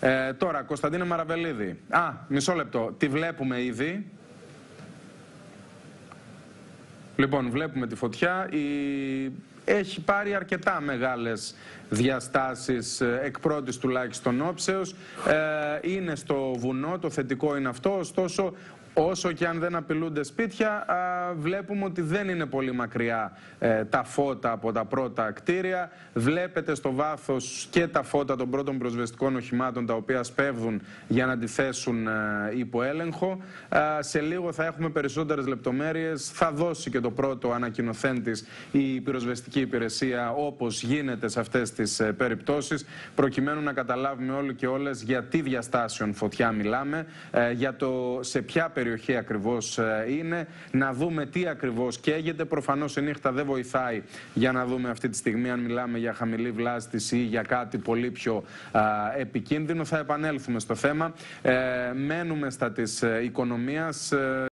Ε, τώρα, Κωνσταντίνα Μαραβελίδη. Α, μισό λεπτό. Τη βλέπουμε ήδη. Λοιπόν, βλέπουμε τη φωτιά. Η έχει πάρει αρκετά μεγάλες διαστάσεις ε, εκ πρώτης τουλάχιστον όψεως. Ε, είναι στο βουνό, το θετικό είναι αυτό, ωστόσο Όσο και αν δεν απειλούνται σπίτια, βλέπουμε ότι δεν είναι πολύ μακριά ε, τα φώτα από τα πρώτα κτίρια. Βλέπετε στο βάθος και τα φώτα των πρώτων προσβεστικών οχημάτων, τα οποία σπέβδουν για να αντιθέσουν ε, υποέλεγχο. σε λίγο θα έχουμε περισσότερες λεπτομέρειες. Θα δώσει και το πρώτο ανακοινοθέν η πυροσβεστική Υπηρεσία όπως γίνεται σε αυτές τις ε, περιπτώσεις προκειμένου να καταλάβουμε όλοι και όλες για τι διαστάσεων φωτιά μιλάμε, ε, για το σε ποια περιοχή ακριβώς ε, είναι, να δούμε τι ακριβώς καίγεται. Προφανώς η νύχτα δεν βοηθάει για να δούμε αυτή τη στιγμή αν μιλάμε για χαμηλή βλάστηση ή για κάτι πολύ πιο επικίνδυνο. Θα επανέλθουμε στο θέμα. Μένουμε στα της οικονομίας.